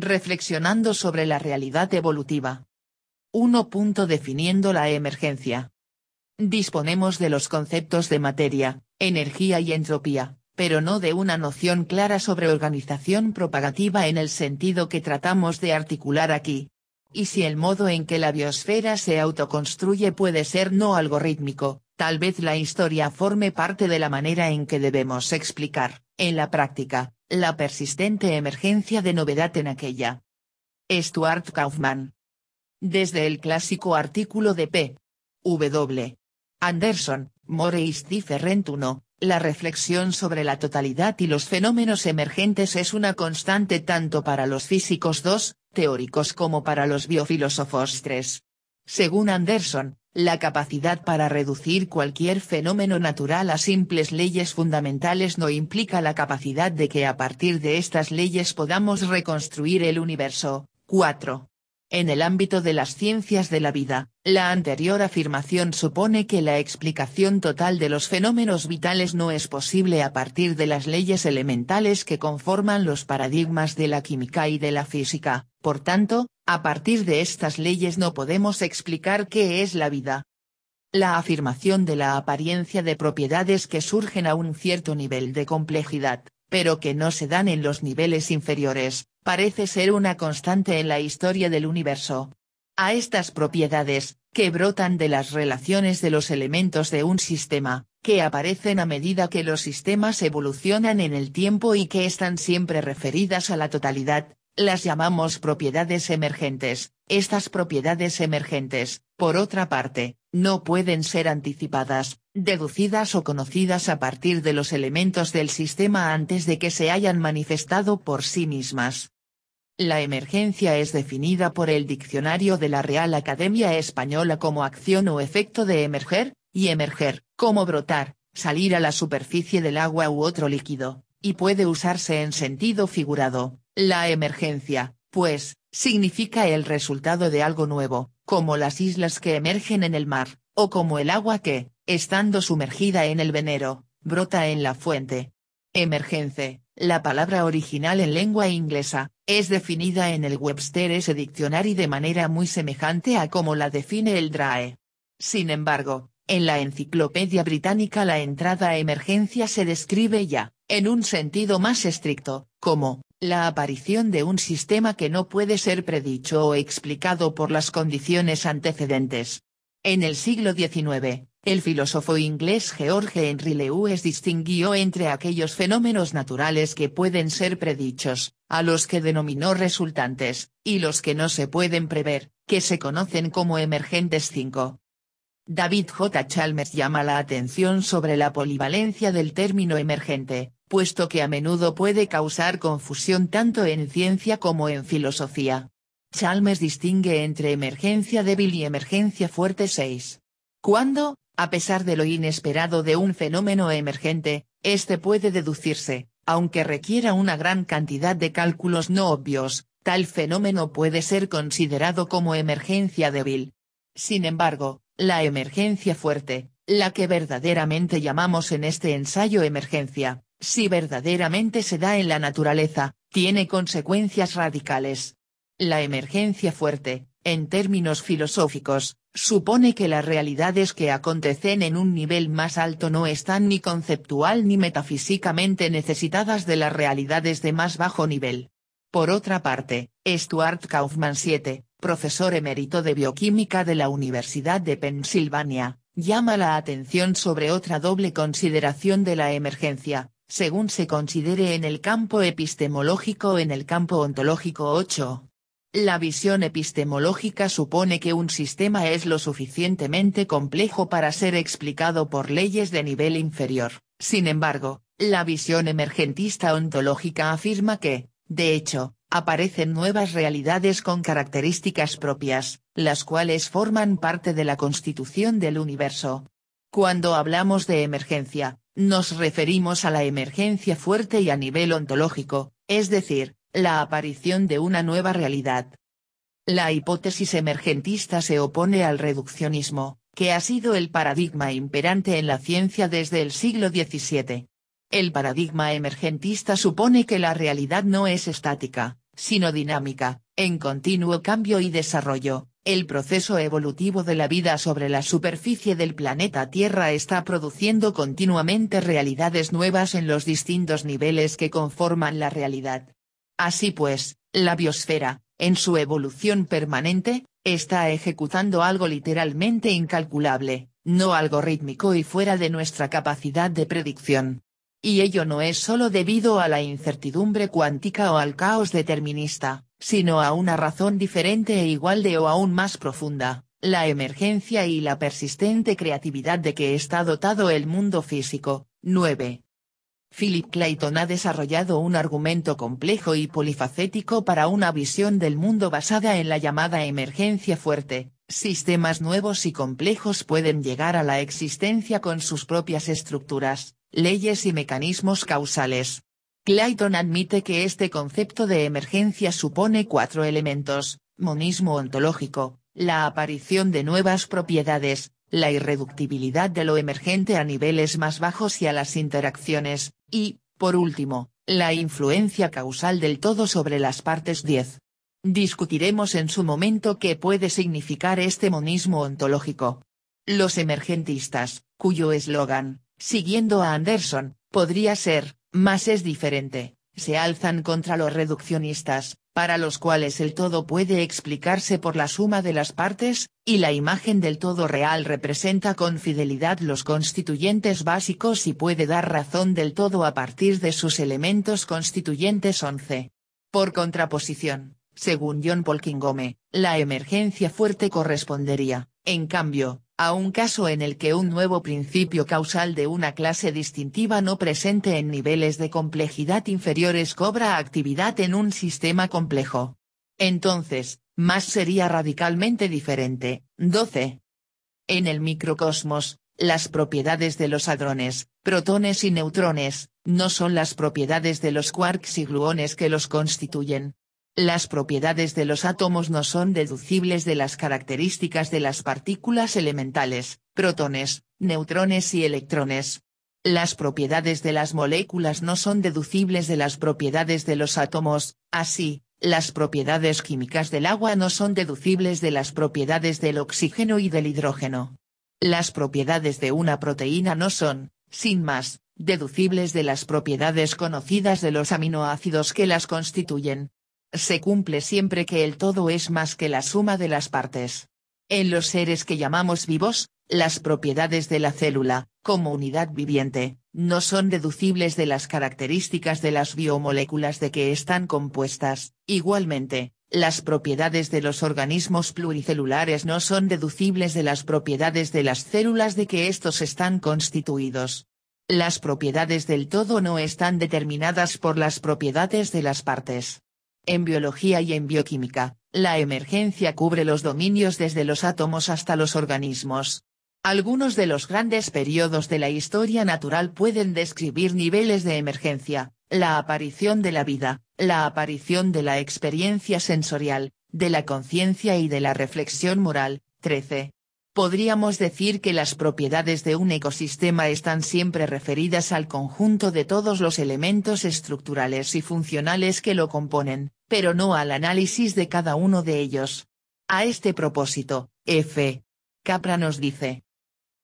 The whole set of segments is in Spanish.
reflexionando sobre la realidad evolutiva. 1. Definiendo la emergencia. Disponemos de los conceptos de materia, energía y entropía, pero no de una noción clara sobre organización propagativa en el sentido que tratamos de articular aquí. Y si el modo en que la biosfera se autoconstruye puede ser no algorítmico, Tal vez la historia forme parte de la manera en que debemos explicar, en la práctica, la persistente emergencia de novedad en aquella. Stuart Kaufman. Desde el clásico artículo de P. W. Anderson, Morey y 1, la reflexión sobre la totalidad y los fenómenos emergentes es una constante tanto para los físicos 2, teóricos como para los biofilósofos 3. Según Anderson, la capacidad para reducir cualquier fenómeno natural a simples leyes fundamentales no implica la capacidad de que a partir de estas leyes podamos reconstruir el universo. 4. En el ámbito de las ciencias de la vida, la anterior afirmación supone que la explicación total de los fenómenos vitales no es posible a partir de las leyes elementales que conforman los paradigmas de la química y de la física, por tanto, a partir de estas leyes no podemos explicar qué es la vida. La afirmación de la apariencia de propiedades que surgen a un cierto nivel de complejidad, pero que no se dan en los niveles inferiores, parece ser una constante en la historia del universo. A estas propiedades, que brotan de las relaciones de los elementos de un sistema, que aparecen a medida que los sistemas evolucionan en el tiempo y que están siempre referidas a la totalidad, las llamamos propiedades emergentes. Estas propiedades emergentes, por otra parte, no pueden ser anticipadas, deducidas o conocidas a partir de los elementos del sistema antes de que se hayan manifestado por sí mismas. La emergencia es definida por el diccionario de la Real Academia Española como acción o efecto de emerger, y emerger, como brotar, salir a la superficie del agua u otro líquido, y puede usarse en sentido figurado, la emergencia, pues, significa el resultado de algo nuevo, como las islas que emergen en el mar, o como el agua que, estando sumergida en el venero, brota en la fuente. Emergence, la palabra original en lengua inglesa, es definida en el Webster S. Diccionario de manera muy semejante a como la define el DRAE. Sin embargo, en la Enciclopedia Británica la entrada a emergencia se describe ya, en un sentido más estricto, como, la aparición de un sistema que no puede ser predicho o explicado por las condiciones antecedentes. En el siglo XIX, el filósofo inglés George Henry Lewis distinguió entre aquellos fenómenos naturales que pueden ser predichos, a los que denominó resultantes, y los que no se pueden prever, que se conocen como emergentes 5. David J. Chalmers llama la atención sobre la polivalencia del término emergente, puesto que a menudo puede causar confusión tanto en ciencia como en filosofía. Chalmers distingue entre emergencia débil y emergencia fuerte 6. Cuando, a pesar de lo inesperado de un fenómeno emergente, este puede deducirse, aunque requiera una gran cantidad de cálculos no obvios, tal fenómeno puede ser considerado como emergencia débil. Sin embargo, la emergencia fuerte, la que verdaderamente llamamos en este ensayo emergencia, si verdaderamente se da en la naturaleza, tiene consecuencias radicales. La emergencia fuerte, en términos filosóficos, supone que las realidades que acontecen en un nivel más alto no están ni conceptual ni metafísicamente necesitadas de las realidades de más bajo nivel. Por otra parte, Stuart Kaufman 7, profesor emérito de bioquímica de la Universidad de Pensilvania, llama la atención sobre otra doble consideración de la emergencia, según se considere en el campo epistemológico o en el campo ontológico 8. La visión epistemológica supone que un sistema es lo suficientemente complejo para ser explicado por leyes de nivel inferior, sin embargo, la visión emergentista ontológica afirma que, de hecho, aparecen nuevas realidades con características propias, las cuales forman parte de la constitución del universo. Cuando hablamos de emergencia, nos referimos a la emergencia fuerte y a nivel ontológico, es decir, la aparición de una nueva realidad. La hipótesis emergentista se opone al reduccionismo, que ha sido el paradigma imperante en la ciencia desde el siglo XVII. El paradigma emergentista supone que la realidad no es estática, sino dinámica, en continuo cambio y desarrollo, el proceso evolutivo de la vida sobre la superficie del planeta Tierra está produciendo continuamente realidades nuevas en los distintos niveles que conforman la realidad. Así pues, la biosfera, en su evolución permanente, está ejecutando algo literalmente incalculable, no algo rítmico y fuera de nuestra capacidad de predicción. Y ello no es solo debido a la incertidumbre cuántica o al caos determinista, sino a una razón diferente e igual de o aún más profunda, la emergencia y la persistente creatividad de que está dotado el mundo físico. 9. Philip Clayton ha desarrollado un argumento complejo y polifacético para una visión del mundo basada en la llamada emergencia fuerte. Sistemas nuevos y complejos pueden llegar a la existencia con sus propias estructuras, leyes y mecanismos causales, Clayton admite que este concepto de emergencia supone cuatro elementos, monismo ontológico, la aparición de nuevas propiedades, la irreductibilidad de lo emergente a niveles más bajos y a las interacciones, y, por último, la influencia causal del todo sobre las partes 10. Discutiremos en su momento qué puede significar este monismo ontológico. Los emergentistas, cuyo eslogan, siguiendo a Anderson, podría ser, más es diferente, se alzan contra los reduccionistas, para los cuales el todo puede explicarse por la suma de las partes, y la imagen del todo real representa con fidelidad los constituyentes básicos y puede dar razón del todo a partir de sus elementos constituyentes 11. Por contraposición, según John Paul la emergencia fuerte correspondería, en cambio, a un caso en el que un nuevo principio causal de una clase distintiva no presente en niveles de complejidad inferiores cobra actividad en un sistema complejo. Entonces, más sería radicalmente diferente. 12. En el microcosmos, las propiedades de los hadrones, protones y neutrones, no son las propiedades de los quarks y gluones que los constituyen, las propiedades de los átomos no son deducibles de las características de las partículas elementales, protones, neutrones y electrones. Las propiedades de las moléculas no son deducibles de las propiedades de los átomos, así, las propiedades químicas del agua no son deducibles de las propiedades del oxígeno y del hidrógeno. Las propiedades de una proteína no son, sin más, deducibles de las propiedades conocidas de los aminoácidos que las constituyen se cumple siempre que el todo es más que la suma de las partes. En los seres que llamamos vivos, las propiedades de la célula, como unidad viviente, no son deducibles de las características de las biomoléculas de que están compuestas. Igualmente, las propiedades de los organismos pluricelulares no son deducibles de las propiedades de las células de que estos están constituidos. Las propiedades del todo no están determinadas por las propiedades de las partes. En biología y en bioquímica, la emergencia cubre los dominios desde los átomos hasta los organismos. Algunos de los grandes periodos de la historia natural pueden describir niveles de emergencia, la aparición de la vida, la aparición de la experiencia sensorial, de la conciencia y de la reflexión moral. 13. Podríamos decir que las propiedades de un ecosistema están siempre referidas al conjunto de todos los elementos estructurales y funcionales que lo componen, pero no al análisis de cada uno de ellos. A este propósito, F. Capra nos dice.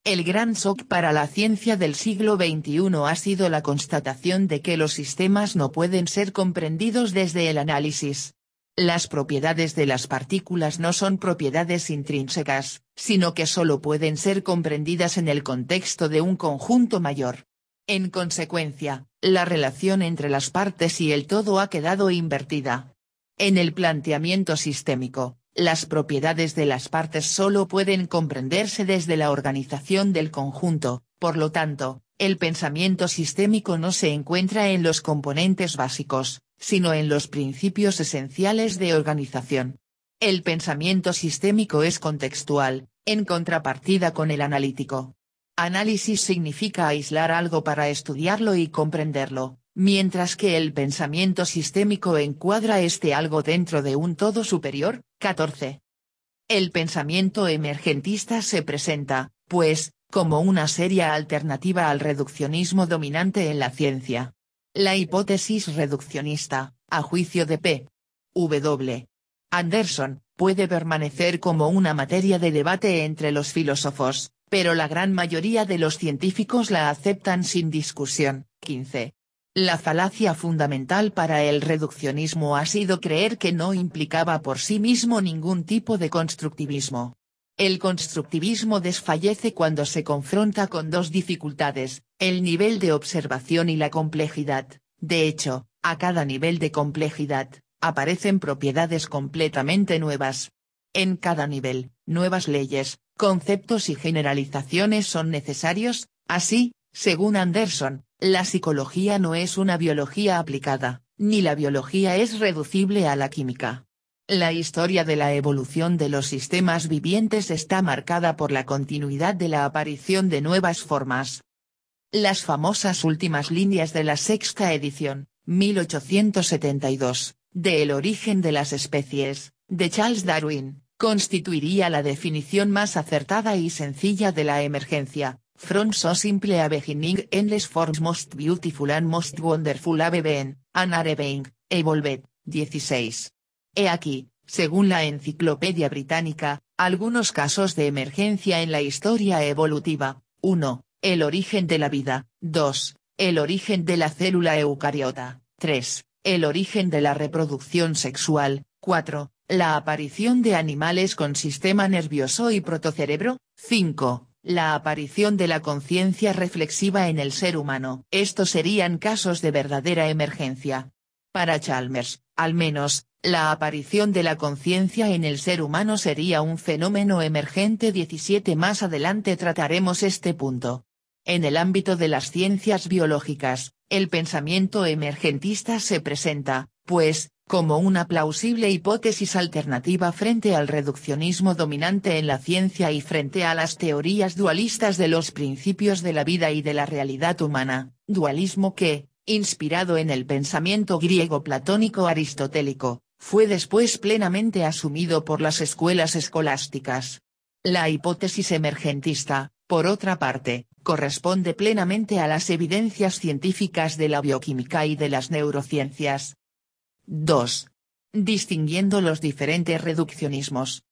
El gran shock para la ciencia del siglo XXI ha sido la constatación de que los sistemas no pueden ser comprendidos desde el análisis. Las propiedades de las partículas no son propiedades intrínsecas, sino que solo pueden ser comprendidas en el contexto de un conjunto mayor. En consecuencia, la relación entre las partes y el todo ha quedado invertida. En el planteamiento sistémico, las propiedades de las partes solo pueden comprenderse desde la organización del conjunto, por lo tanto, el pensamiento sistémico no se encuentra en los componentes básicos, sino en los principios esenciales de organización. El pensamiento sistémico es contextual, en contrapartida con el analítico. Análisis significa aislar algo para estudiarlo y comprenderlo, Mientras que el pensamiento sistémico encuadra este algo dentro de un todo superior, 14. El pensamiento emergentista se presenta, pues, como una seria alternativa al reduccionismo dominante en la ciencia. La hipótesis reduccionista, a juicio de P. W. Anderson, puede permanecer como una materia de debate entre los filósofos, pero la gran mayoría de los científicos la aceptan sin discusión. 15. La falacia fundamental para el reduccionismo ha sido creer que no implicaba por sí mismo ningún tipo de constructivismo. El constructivismo desfallece cuando se confronta con dos dificultades, el nivel de observación y la complejidad. De hecho, a cada nivel de complejidad, aparecen propiedades completamente nuevas. En cada nivel, nuevas leyes, conceptos y generalizaciones son necesarios, así, según Anderson, la psicología no es una biología aplicada, ni la biología es reducible a la química. La historia de la evolución de los sistemas vivientes está marcada por la continuidad de la aparición de nuevas formas. Las famosas últimas líneas de la sexta edición, 1872, de El origen de las especies, de Charles Darwin, constituiría la definición más acertada y sencilla de la emergencia, From so simple a beginning endless forms most beautiful and most wonderful have been, an are evolved, 16. He aquí, según la Enciclopedia Británica, algunos casos de emergencia en la historia evolutiva. 1. El origen de la vida. 2. El origen de la célula eucariota. 3. El origen de la reproducción sexual. 4. La aparición de animales con sistema nervioso y protocerebro. 5 la aparición de la conciencia reflexiva en el ser humano. Estos serían casos de verdadera emergencia. Para Chalmers, al menos, la aparición de la conciencia en el ser humano sería un fenómeno emergente 17 más adelante trataremos este punto. En el ámbito de las ciencias biológicas, el pensamiento emergentista se presenta, pues, como una plausible hipótesis alternativa frente al reduccionismo dominante en la ciencia y frente a las teorías dualistas de los principios de la vida y de la realidad humana, dualismo que, inspirado en el pensamiento griego platónico aristotélico, fue después plenamente asumido por las escuelas escolásticas. La hipótesis emergentista, por otra parte, corresponde plenamente a las evidencias científicas de la bioquímica y de las neurociencias, 2. Distinguiendo los diferentes reduccionismos.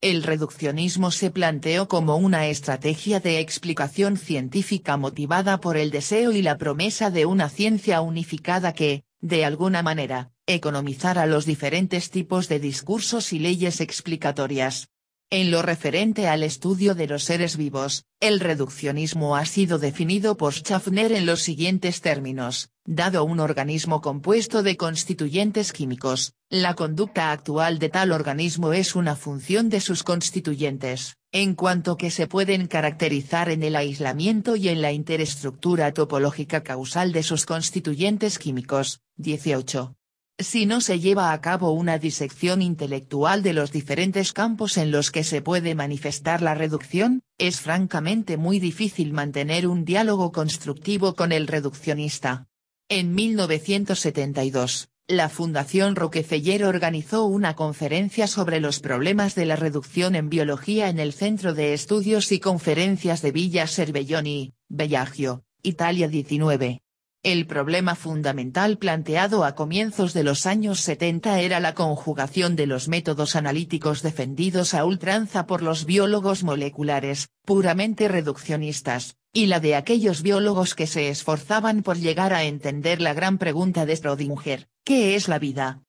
El reduccionismo se planteó como una estrategia de explicación científica motivada por el deseo y la promesa de una ciencia unificada que, de alguna manera, economizara los diferentes tipos de discursos y leyes explicatorias. En lo referente al estudio de los seres vivos, el reduccionismo ha sido definido por Schaffner en los siguientes términos, dado un organismo compuesto de constituyentes químicos, la conducta actual de tal organismo es una función de sus constituyentes, en cuanto que se pueden caracterizar en el aislamiento y en la interestructura topológica causal de sus constituyentes químicos. 18 si no se lleva a cabo una disección intelectual de los diferentes campos en los que se puede manifestar la reducción, es francamente muy difícil mantener un diálogo constructivo con el reduccionista. En 1972, la Fundación Rockefeller organizó una conferencia sobre los problemas de la reducción en biología en el Centro de Estudios y Conferencias de Villa Cervelloni, Bellagio, Italia 19. El problema fundamental planteado a comienzos de los años 70 era la conjugación de los métodos analíticos defendidos a ultranza por los biólogos moleculares, puramente reduccionistas, y la de aquellos biólogos que se esforzaban por llegar a entender la gran pregunta de mujer, ¿qué es la vida?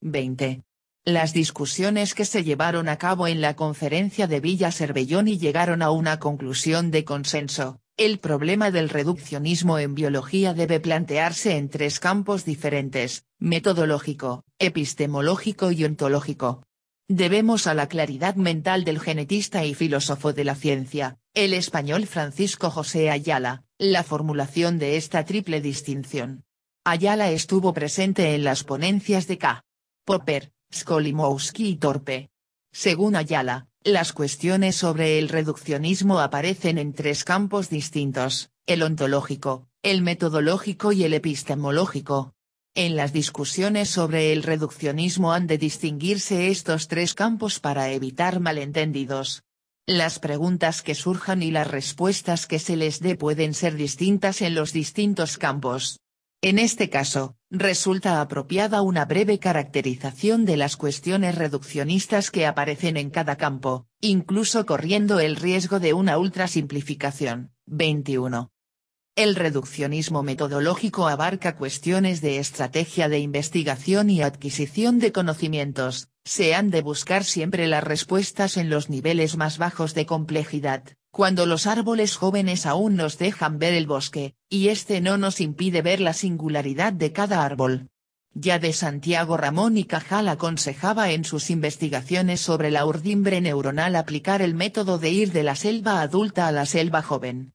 20. Las discusiones que se llevaron a cabo en la conferencia de Villa Cervellón y llegaron a una conclusión de consenso, el problema del reduccionismo en biología debe plantearse en tres campos diferentes, metodológico, epistemológico y ontológico. Debemos a la claridad mental del genetista y filósofo de la ciencia, el español Francisco José Ayala, la formulación de esta triple distinción. Ayala estuvo presente en las ponencias de K. Popper, Skolimowski y Torpe. Según Ayala, las cuestiones sobre el reduccionismo aparecen en tres campos distintos, el ontológico, el metodológico y el epistemológico. En las discusiones sobre el reduccionismo han de distinguirse estos tres campos para evitar malentendidos. Las preguntas que surjan y las respuestas que se les dé pueden ser distintas en los distintos campos. En este caso, resulta apropiada una breve caracterización de las cuestiones reduccionistas que aparecen en cada campo, incluso corriendo el riesgo de una ultrasimplificación. 21. El reduccionismo metodológico abarca cuestiones de estrategia de investigación y adquisición de conocimientos, se han de buscar siempre las respuestas en los niveles más bajos de complejidad, cuando los árboles jóvenes aún nos dejan ver el bosque, y este no nos impide ver la singularidad de cada árbol. Ya de Santiago Ramón y Cajal aconsejaba en sus investigaciones sobre la urdimbre neuronal aplicar el método de ir de la selva adulta a la selva joven.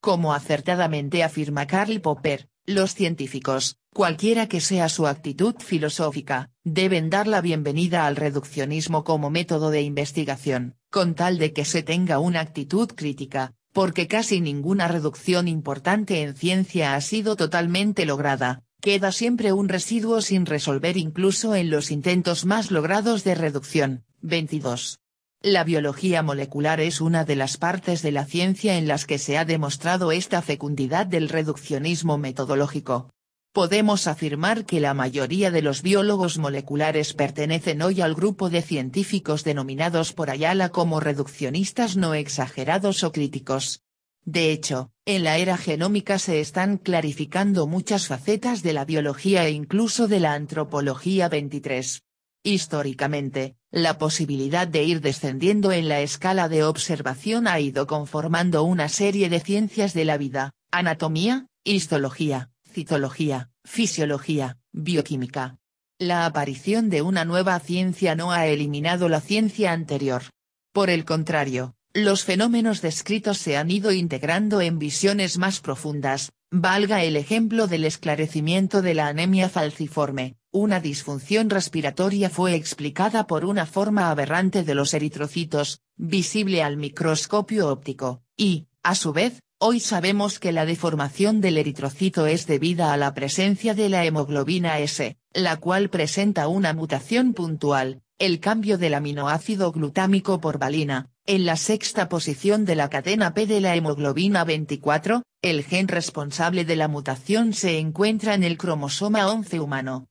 Como acertadamente afirma Karl Popper, los científicos, cualquiera que sea su actitud filosófica, deben dar la bienvenida al reduccionismo como método de investigación, con tal de que se tenga una actitud crítica, porque casi ninguna reducción importante en ciencia ha sido totalmente lograda, queda siempre un residuo sin resolver incluso en los intentos más logrados de reducción. 22. La biología molecular es una de las partes de la ciencia en las que se ha demostrado esta fecundidad del reduccionismo metodológico, Podemos afirmar que la mayoría de los biólogos moleculares pertenecen hoy al grupo de científicos denominados por Ayala como reduccionistas no exagerados o críticos. De hecho, en la era genómica se están clarificando muchas facetas de la biología e incluso de la antropología 23. Históricamente, la posibilidad de ir descendiendo en la escala de observación ha ido conformando una serie de ciencias de la vida, anatomía, histología, citología, fisiología, bioquímica. La aparición de una nueva ciencia no ha eliminado la ciencia anterior. Por el contrario, los fenómenos descritos se han ido integrando en visiones más profundas, valga el ejemplo del esclarecimiento de la anemia falciforme, una disfunción respiratoria fue explicada por una forma aberrante de los eritrocitos, visible al microscopio óptico, y, a su vez, Hoy sabemos que la deformación del eritrocito es debida a la presencia de la hemoglobina S, la cual presenta una mutación puntual, el cambio del aminoácido glutámico por valina, en la sexta posición de la cadena P de la hemoglobina 24, el gen responsable de la mutación se encuentra en el cromosoma 11 humano.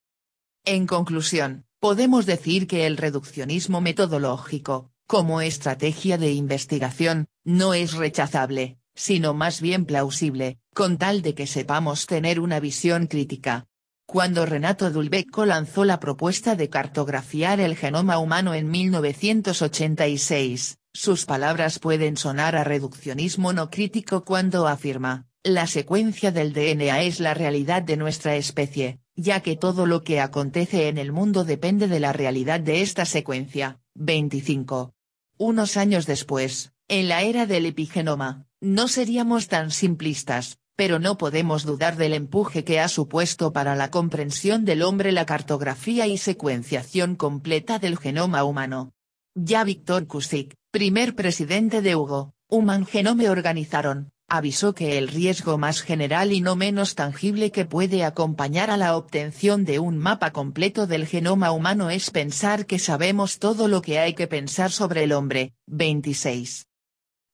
En conclusión, podemos decir que el reduccionismo metodológico, como estrategia de investigación, no es rechazable, sino más bien plausible, con tal de que sepamos tener una visión crítica. Cuando Renato Dulbecco lanzó la propuesta de cartografiar el genoma humano en 1986, sus palabras pueden sonar a reduccionismo no crítico cuando afirma, la secuencia del DNA es la realidad de nuestra especie, ya que todo lo que acontece en el mundo depende de la realidad de esta secuencia. 25. Unos años después, en la era del epigenoma, no seríamos tan simplistas, pero no podemos dudar del empuje que ha supuesto para la comprensión del hombre la cartografía y secuenciación completa del genoma humano. Ya Víctor Kusik, primer presidente de Hugo, Human Genome Organizaron, avisó que el riesgo más general y no menos tangible que puede acompañar a la obtención de un mapa completo del genoma humano es pensar que sabemos todo lo que hay que pensar sobre el hombre. 26.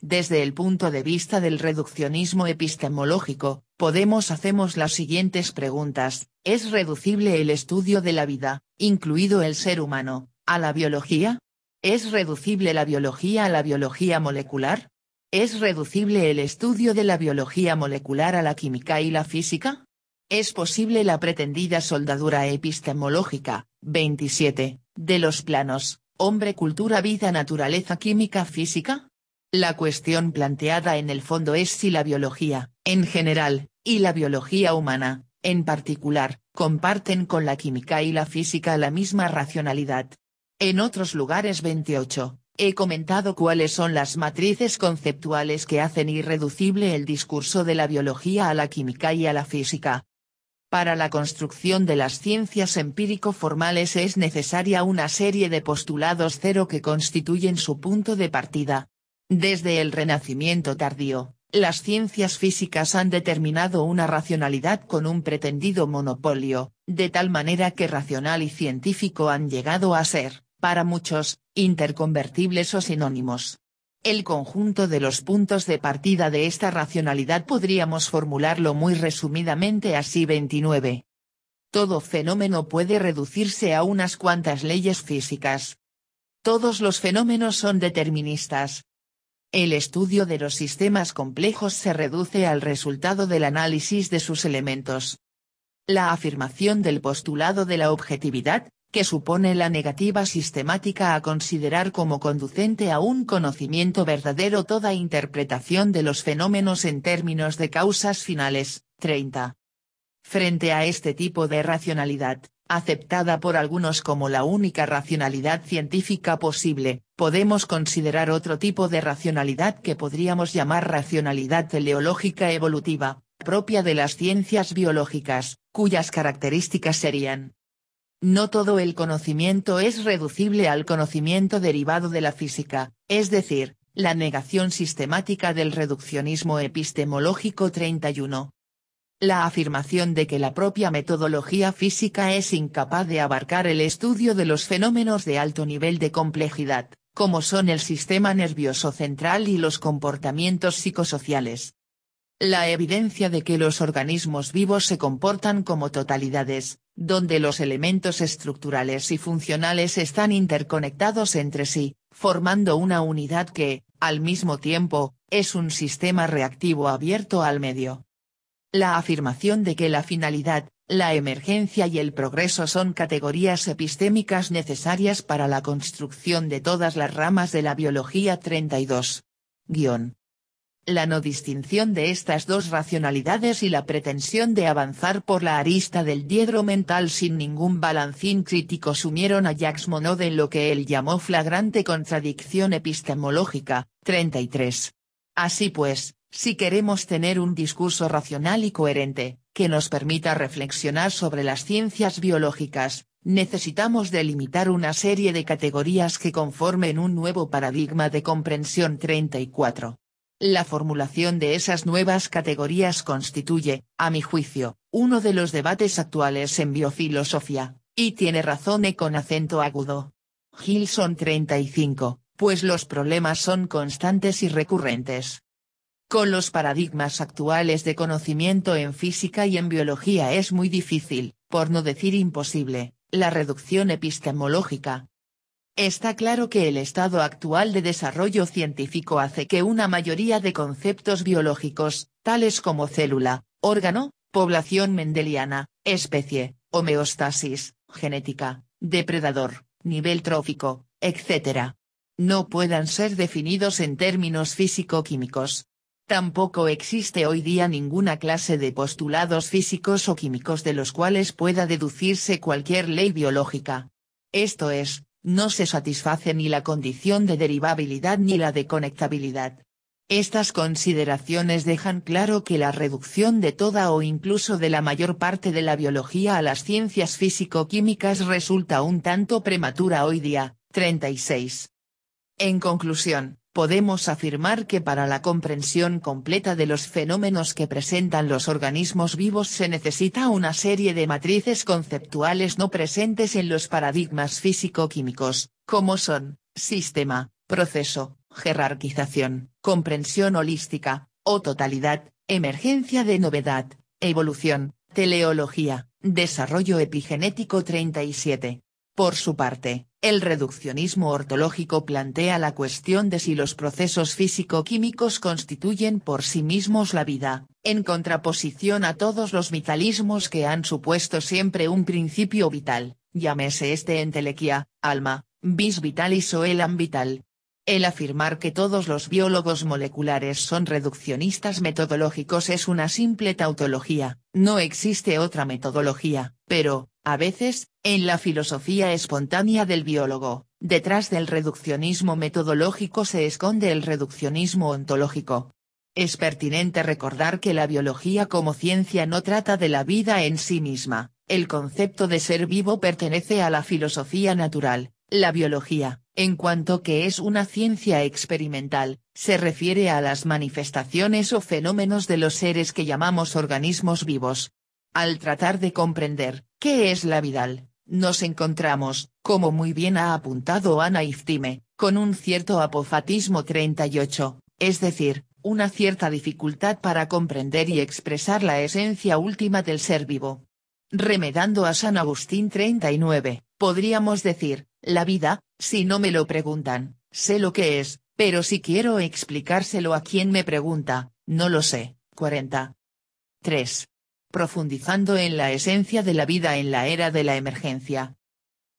Desde el punto de vista del reduccionismo epistemológico, Podemos hacemos las siguientes preguntas, ¿es reducible el estudio de la vida, incluido el ser humano, a la biología? ¿Es reducible la biología a la biología molecular? ¿Es reducible el estudio de la biología molecular a la química y la física? ¿Es posible la pretendida soldadura epistemológica, 27, de los planos, hombre-cultura-vida-naturaleza-química-física? La cuestión planteada en el fondo es si la biología, en general, y la biología humana, en particular, comparten con la química y la física la misma racionalidad. En otros lugares 28, he comentado cuáles son las matrices conceptuales que hacen irreducible el discurso de la biología a la química y a la física. Para la construcción de las ciencias empírico-formales es necesaria una serie de postulados cero que constituyen su punto de partida, desde el Renacimiento tardío, las ciencias físicas han determinado una racionalidad con un pretendido monopolio, de tal manera que racional y científico han llegado a ser, para muchos, interconvertibles o sinónimos. El conjunto de los puntos de partida de esta racionalidad podríamos formularlo muy resumidamente así 29. Todo fenómeno puede reducirse a unas cuantas leyes físicas. Todos los fenómenos son deterministas, el estudio de los sistemas complejos se reduce al resultado del análisis de sus elementos. La afirmación del postulado de la objetividad, que supone la negativa sistemática a considerar como conducente a un conocimiento verdadero toda interpretación de los fenómenos en términos de causas finales, 30. Frente a este tipo de racionalidad, aceptada por algunos como la única racionalidad científica posible, podemos considerar otro tipo de racionalidad que podríamos llamar racionalidad teleológica evolutiva, propia de las ciencias biológicas, cuyas características serían. No todo el conocimiento es reducible al conocimiento derivado de la física, es decir, la negación sistemática del reduccionismo epistemológico 31, la afirmación de que la propia metodología física es incapaz de abarcar el estudio de los fenómenos de alto nivel de complejidad, como son el sistema nervioso central y los comportamientos psicosociales. La evidencia de que los organismos vivos se comportan como totalidades, donde los elementos estructurales y funcionales están interconectados entre sí, formando una unidad que, al mismo tiempo, es un sistema reactivo abierto al medio. La afirmación de que la finalidad, la emergencia y el progreso son categorías epistémicas necesarias para la construcción de todas las ramas de la biología 32. Guión. La no distinción de estas dos racionalidades y la pretensión de avanzar por la arista del diedro mental sin ningún balancín crítico sumieron a Jacques Monod en lo que él llamó flagrante contradicción epistemológica, 33. Así pues, si queremos tener un discurso racional y coherente, que nos permita reflexionar sobre las ciencias biológicas, necesitamos delimitar una serie de categorías que conformen un nuevo paradigma de comprensión 34. La formulación de esas nuevas categorías constituye, a mi juicio, uno de los debates actuales en biofilosofía, y tiene razón e con acento agudo. Gilson 35, pues los problemas son constantes y recurrentes. Con los paradigmas actuales de conocimiento en física y en biología es muy difícil, por no decir imposible, la reducción epistemológica. Está claro que el estado actual de desarrollo científico hace que una mayoría de conceptos biológicos, tales como célula, órgano, población mendeliana, especie, homeostasis, genética, depredador, nivel trófico, etc., no puedan ser definidos en términos físico-químicos, Tampoco existe hoy día ninguna clase de postulados físicos o químicos de los cuales pueda deducirse cualquier ley biológica. Esto es, no se satisface ni la condición de derivabilidad ni la de conectabilidad. Estas consideraciones dejan claro que la reducción de toda o incluso de la mayor parte de la biología a las ciencias físico-químicas resulta un tanto prematura hoy día. 36. En conclusión, podemos afirmar que para la comprensión completa de los fenómenos que presentan los organismos vivos se necesita una serie de matrices conceptuales no presentes en los paradigmas físico-químicos, como son, sistema, proceso, jerarquización, comprensión holística, o totalidad, emergencia de novedad, evolución, teleología, desarrollo epigenético 37. Por su parte, el reduccionismo ortológico plantea la cuestión de si los procesos físico-químicos constituyen por sí mismos la vida, en contraposición a todos los vitalismos que han supuesto siempre un principio vital, llámese este entelequia, alma, bis vitalis o elam vital. El afirmar que todos los biólogos moleculares son reduccionistas metodológicos es una simple tautología, no existe otra metodología, pero, a veces, en la filosofía espontánea del biólogo, detrás del reduccionismo metodológico se esconde el reduccionismo ontológico. Es pertinente recordar que la biología como ciencia no trata de la vida en sí misma, el concepto de ser vivo pertenece a la filosofía natural, la biología, en cuanto que es una ciencia experimental, se refiere a las manifestaciones o fenómenos de los seres que llamamos organismos vivos. Al tratar de comprender, ¿Qué es la Vidal? Nos encontramos, como muy bien ha apuntado Ana Iftime, con un cierto apofatismo 38, es decir, una cierta dificultad para comprender y expresar la esencia última del ser vivo. Remedando a San Agustín 39, podríamos decir, la vida, si no me lo preguntan, sé lo que es, pero si quiero explicárselo a quien me pregunta, no lo sé. 40. 3 profundizando en la esencia de la vida en la era de la emergencia.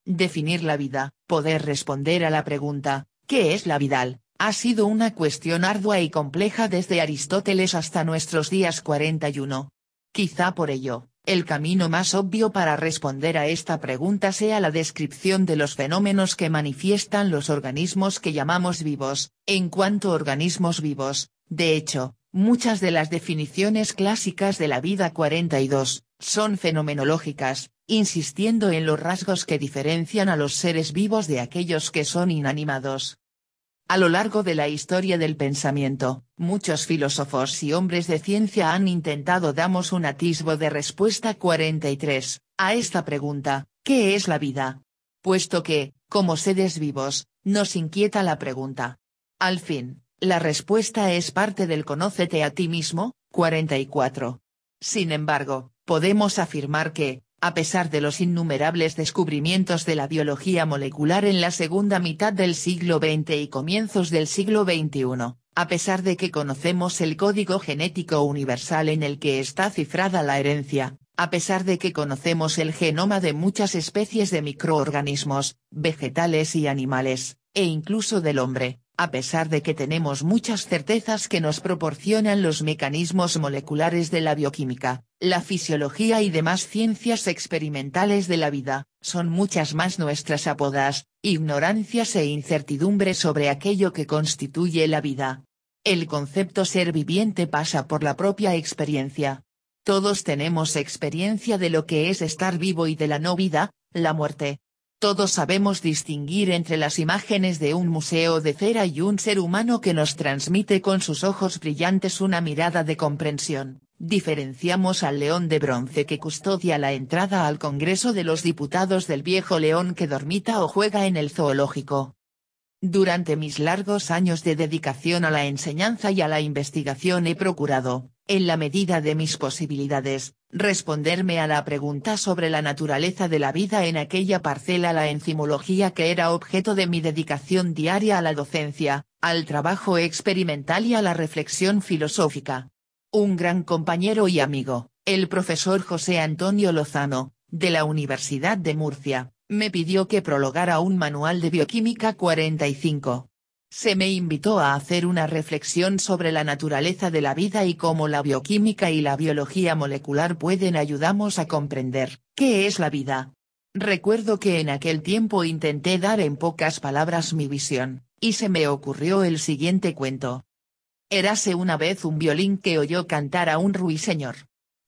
Definir la vida, poder responder a la pregunta, ¿qué es la vida? ha sido una cuestión ardua y compleja desde Aristóteles hasta nuestros días 41. Quizá por ello, el camino más obvio para responder a esta pregunta sea la descripción de los fenómenos que manifiestan los organismos que llamamos vivos, en cuanto organismos vivos, de hecho, Muchas de las definiciones clásicas de la vida 42, son fenomenológicas, insistiendo en los rasgos que diferencian a los seres vivos de aquellos que son inanimados. A lo largo de la historia del pensamiento, muchos filósofos y hombres de ciencia han intentado damos un atisbo de respuesta 43, a esta pregunta, ¿qué es la vida? Puesto que, como seres vivos, nos inquieta la pregunta. Al fin, la respuesta es parte del conócete a ti mismo, 44. Sin embargo, podemos afirmar que, a pesar de los innumerables descubrimientos de la biología molecular en la segunda mitad del siglo XX y comienzos del siglo XXI, a pesar de que conocemos el código genético universal en el que está cifrada la herencia, a pesar de que conocemos el genoma de muchas especies de microorganismos, vegetales y animales, e incluso del hombre, a pesar de que tenemos muchas certezas que nos proporcionan los mecanismos moleculares de la bioquímica, la fisiología y demás ciencias experimentales de la vida, son muchas más nuestras apodas, ignorancias e incertidumbres sobre aquello que constituye la vida. El concepto ser viviente pasa por la propia experiencia. Todos tenemos experiencia de lo que es estar vivo y de la no vida, la muerte, todos sabemos distinguir entre las imágenes de un museo de cera y un ser humano que nos transmite con sus ojos brillantes una mirada de comprensión. Diferenciamos al león de bronce que custodia la entrada al Congreso de los Diputados del viejo león que dormita o juega en el zoológico. Durante mis largos años de dedicación a la enseñanza y a la investigación he procurado, en la medida de mis posibilidades, responderme a la pregunta sobre la naturaleza de la vida en aquella parcela la enzimología que era objeto de mi dedicación diaria a la docencia, al trabajo experimental y a la reflexión filosófica. Un gran compañero y amigo, el profesor José Antonio Lozano, de la Universidad de Murcia, me pidió que prologara un manual de bioquímica 45, se me invitó a hacer una reflexión sobre la naturaleza de la vida y cómo la bioquímica y la biología molecular pueden ayudarnos a comprender, ¿qué es la vida? Recuerdo que en aquel tiempo intenté dar en pocas palabras mi visión, y se me ocurrió el siguiente cuento. Érase una vez un violín que oyó cantar a un ruiseñor.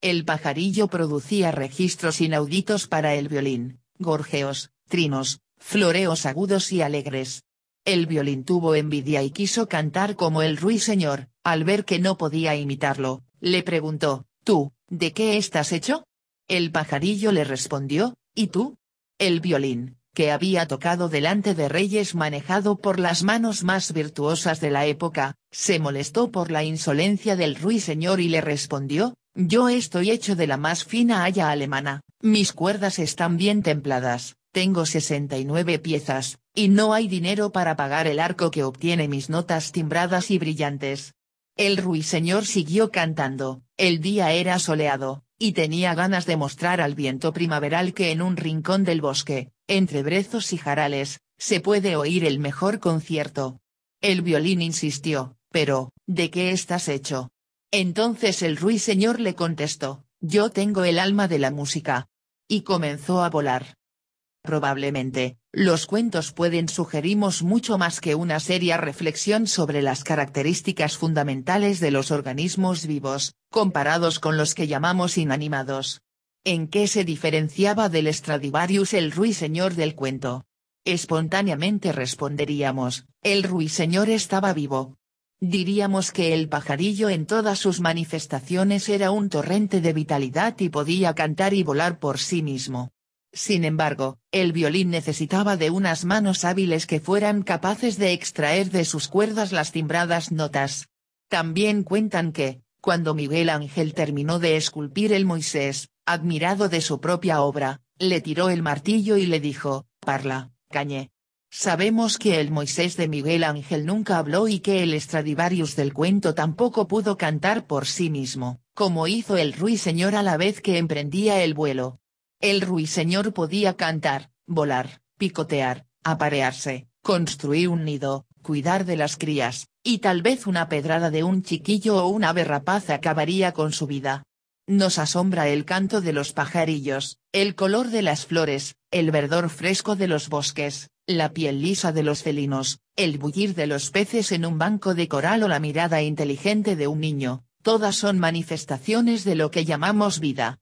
El pajarillo producía registros inauditos para el violín, gorjeos, trinos, floreos agudos y alegres, el violín tuvo envidia y quiso cantar como el ruiseñor, al ver que no podía imitarlo, le preguntó, ¿tú, de qué estás hecho? El pajarillo le respondió, ¿y tú? El violín, que había tocado delante de reyes manejado por las manos más virtuosas de la época, se molestó por la insolencia del ruiseñor y le respondió, yo estoy hecho de la más fina haya alemana, mis cuerdas están bien templadas, tengo 69 piezas, y no hay dinero para pagar el arco que obtiene mis notas timbradas y brillantes. El ruiseñor siguió cantando, el día era soleado, y tenía ganas de mostrar al viento primaveral que en un rincón del bosque, entre brezos y jarales, se puede oír el mejor concierto. El violín insistió, pero, ¿de qué estás hecho? Entonces el ruiseñor le contestó, yo tengo el alma de la música. Y comenzó a volar. Probablemente, los cuentos pueden sugerimos mucho más que una seria reflexión sobre las características fundamentales de los organismos vivos, comparados con los que llamamos inanimados. ¿En qué se diferenciaba del Stradivarius el ruiseñor del cuento? Espontáneamente responderíamos, el ruiseñor estaba vivo. Diríamos que el pajarillo en todas sus manifestaciones era un torrente de vitalidad y podía cantar y volar por sí mismo. Sin embargo, el violín necesitaba de unas manos hábiles que fueran capaces de extraer de sus cuerdas las timbradas notas. También cuentan que, cuando Miguel Ángel terminó de esculpir el Moisés, admirado de su propia obra, le tiró el martillo y le dijo, Parla, cañé. Sabemos que el Moisés de Miguel Ángel nunca habló y que el Stradivarius del cuento tampoco pudo cantar por sí mismo, como hizo el ruiseñor a la vez que emprendía el vuelo, el ruiseñor podía cantar, volar, picotear, aparearse, construir un nido, cuidar de las crías, y tal vez una pedrada de un chiquillo o un ave rapaz acabaría con su vida. Nos asombra el canto de los pajarillos, el color de las flores, el verdor fresco de los bosques, la piel lisa de los felinos, el bullir de los peces en un banco de coral o la mirada inteligente de un niño, todas son manifestaciones de lo que llamamos vida.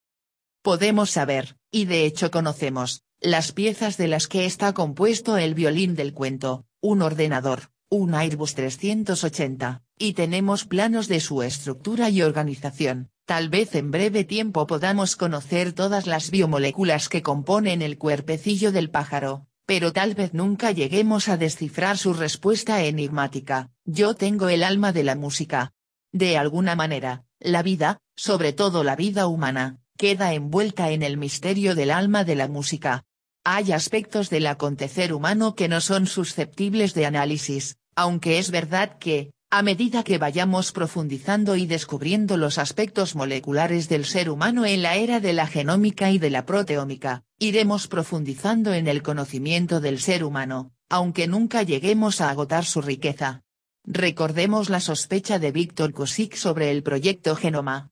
Podemos saber, y de hecho conocemos, las piezas de las que está compuesto el violín del cuento, un ordenador, un Airbus 380, y tenemos planos de su estructura y organización, tal vez en breve tiempo podamos conocer todas las biomoléculas que componen el cuerpecillo del pájaro, pero tal vez nunca lleguemos a descifrar su respuesta enigmática, yo tengo el alma de la música. De alguna manera, la vida, sobre todo la vida humana, queda envuelta en el misterio del alma de la música. Hay aspectos del acontecer humano que no son susceptibles de análisis, aunque es verdad que, a medida que vayamos profundizando y descubriendo los aspectos moleculares del ser humano en la era de la genómica y de la proteómica, iremos profundizando en el conocimiento del ser humano, aunque nunca lleguemos a agotar su riqueza. Recordemos la sospecha de Víctor Kosik sobre el proyecto Genoma,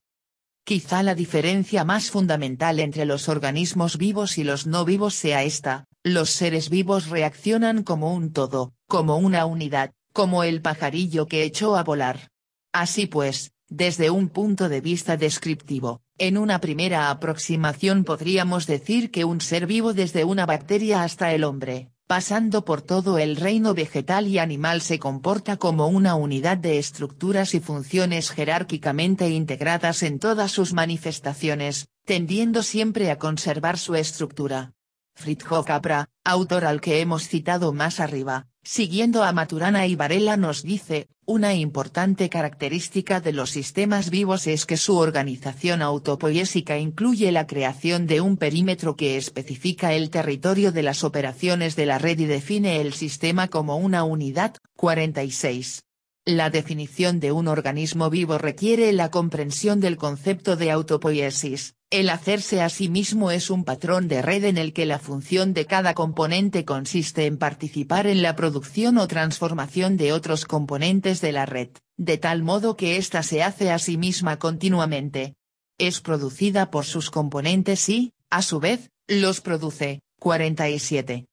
Quizá la diferencia más fundamental entre los organismos vivos y los no vivos sea esta, los seres vivos reaccionan como un todo, como una unidad, como el pajarillo que echó a volar. Así pues, desde un punto de vista descriptivo, en una primera aproximación podríamos decir que un ser vivo desde una bacteria hasta el hombre, pasando por todo el reino vegetal y animal se comporta como una unidad de estructuras y funciones jerárquicamente integradas en todas sus manifestaciones, tendiendo siempre a conservar su estructura. Fritjo Capra, autor al que hemos citado más arriba, Siguiendo a Maturana y Varela nos dice, una importante característica de los sistemas vivos es que su organización autopoiesica incluye la creación de un perímetro que especifica el territorio de las operaciones de la red y define el sistema como una unidad. 46. La definición de un organismo vivo requiere la comprensión del concepto de autopoiesis, el hacerse a sí mismo es un patrón de red en el que la función de cada componente consiste en participar en la producción o transformación de otros componentes de la red, de tal modo que ésta se hace a sí misma continuamente. Es producida por sus componentes y, a su vez, los produce. 47.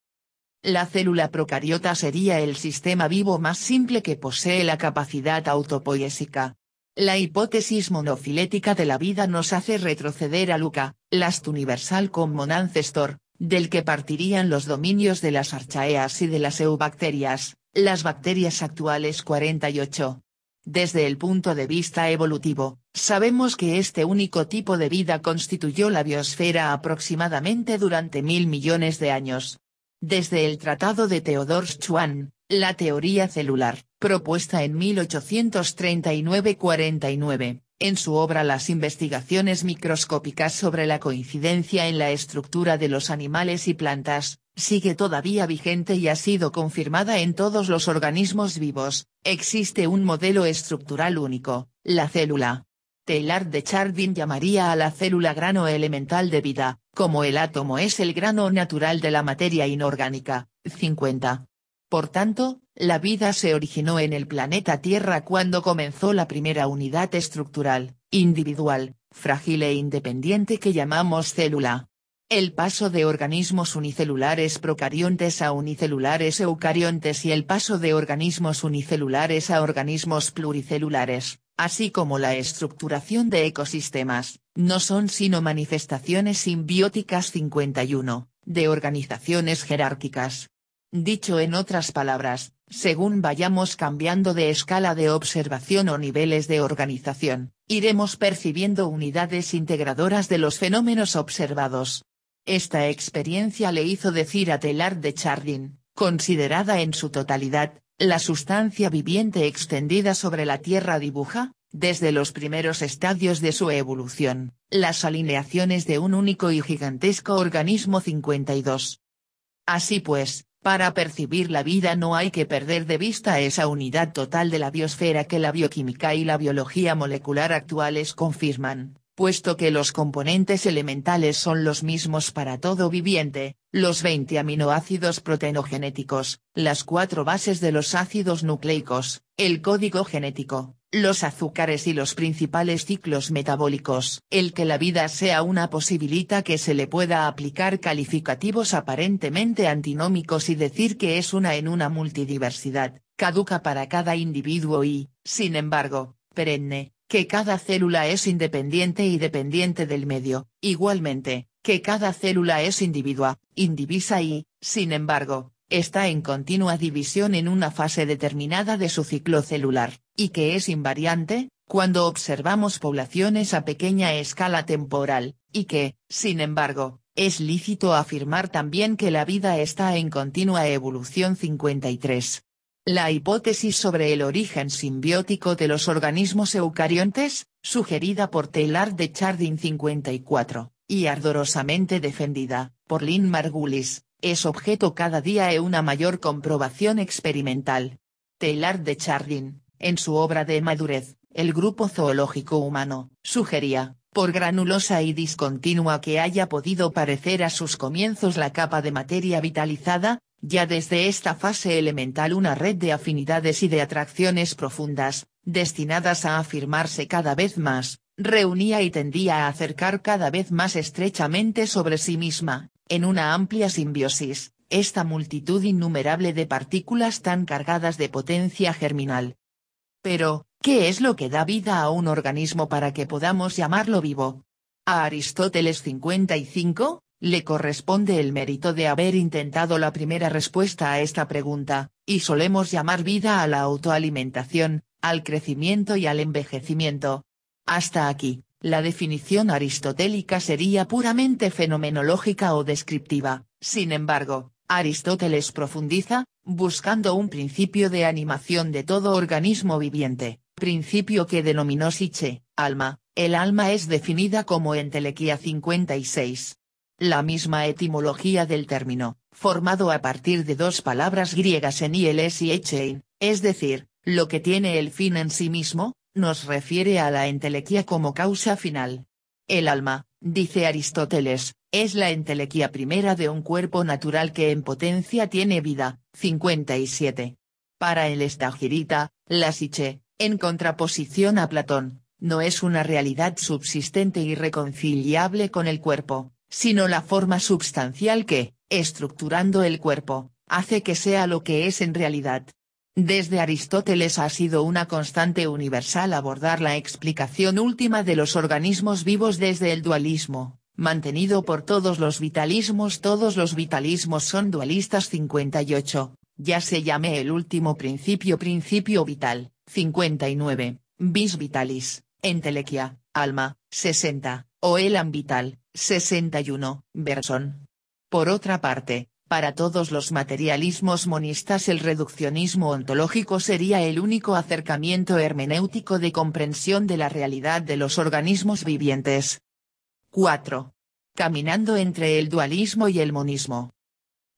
La célula procariota sería el sistema vivo más simple que posee la capacidad autopoiesica. La hipótesis monofilética de la vida nos hace retroceder a Luca, last universal common ancestor, del que partirían los dominios de las archaeas y de las eubacterias, las bacterias actuales 48. Desde el punto de vista evolutivo, sabemos que este único tipo de vida constituyó la biosfera aproximadamente durante mil millones de años. Desde el Tratado de Theodor Schwann, la teoría celular, propuesta en 1839-49, en su obra Las investigaciones microscópicas sobre la coincidencia en la estructura de los animales y plantas, sigue todavía vigente y ha sido confirmada en todos los organismos vivos, existe un modelo estructural único, la célula. Taylor de Chardin llamaría a la célula grano elemental de vida, como el átomo es el grano natural de la materia inorgánica. 50. Por tanto, la vida se originó en el planeta Tierra cuando comenzó la primera unidad estructural, individual, frágil e independiente que llamamos célula. El paso de organismos unicelulares procariontes a unicelulares eucariontes y el paso de organismos unicelulares a organismos pluricelulares, así como la estructuración de ecosistemas, no son sino manifestaciones simbióticas 51, de organizaciones jerárquicas, Dicho en otras palabras, según vayamos cambiando de escala de observación o niveles de organización, iremos percibiendo unidades integradoras de los fenómenos observados. Esta experiencia le hizo decir a Telar de Chardin, considerada en su totalidad, la sustancia viviente extendida sobre la Tierra dibuja, desde los primeros estadios de su evolución, las alineaciones de un único y gigantesco organismo 52. Así pues, para percibir la vida no hay que perder de vista esa unidad total de la biosfera que la bioquímica y la biología molecular actuales confirman, puesto que los componentes elementales son los mismos para todo viviente, los 20 aminoácidos proteinogenéticos, las cuatro bases de los ácidos nucleicos, el código genético, los azúcares y los principales ciclos metabólicos. El que la vida sea una posibilita que se le pueda aplicar calificativos aparentemente antinómicos y decir que es una en una multidiversidad, caduca para cada individuo y, sin embargo, perenne, que cada célula es independiente y dependiente del medio, igualmente, que cada célula es individua, indivisa y, sin embargo, está en continua división en una fase determinada de su ciclo celular, y que es invariante, cuando observamos poblaciones a pequeña escala temporal, y que, sin embargo, es lícito afirmar también que la vida está en continua evolución 53. La hipótesis sobre el origen simbiótico de los organismos eucariontes, sugerida por Taylor de Chardin 54, y ardorosamente defendida, por Lynn Margulis, es objeto cada día de una mayor comprobación experimental. Taylor de Chardin, en su obra de madurez, el grupo zoológico humano, sugería, por granulosa y discontinua que haya podido parecer a sus comienzos la capa de materia vitalizada, ya desde esta fase elemental una red de afinidades y de atracciones profundas, destinadas a afirmarse cada vez más, reunía y tendía a acercar cada vez más estrechamente sobre sí misma, en una amplia simbiosis, esta multitud innumerable de partículas tan cargadas de potencia germinal. Pero, ¿qué es lo que da vida a un organismo para que podamos llamarlo vivo? A Aristóteles 55, le corresponde el mérito de haber intentado la primera respuesta a esta pregunta, y solemos llamar vida a la autoalimentación, al crecimiento y al envejecimiento, hasta aquí, la definición aristotélica sería puramente fenomenológica o descriptiva, sin embargo, Aristóteles profundiza, buscando un principio de animación de todo organismo viviente, principio que denominó Siche, alma, el alma es definida como en Telequía 56. La misma etimología del término, formado a partir de dos palabras griegas en ILS y Echein, es decir, lo que tiene el fin en sí mismo, nos refiere a la entelequía como causa final. El alma, dice Aristóteles, es la entelequía primera de un cuerpo natural que en potencia tiene vida, 57. Para el estagirita, la siche, en contraposición a Platón, no es una realidad subsistente y reconciliable con el cuerpo, sino la forma substancial que, estructurando el cuerpo, hace que sea lo que es en realidad. Desde Aristóteles ha sido una constante universal abordar la explicación última de los organismos vivos desde el dualismo, mantenido por todos los vitalismos. Todos los vitalismos son dualistas 58, ya se llame el último principio principio vital, 59, bis vitalis, entelequia, alma, 60, o elan vital, 61, versón. Por otra parte, para todos los materialismos monistas el reduccionismo ontológico sería el único acercamiento hermenéutico de comprensión de la realidad de los organismos vivientes. 4. Caminando entre el dualismo y el monismo.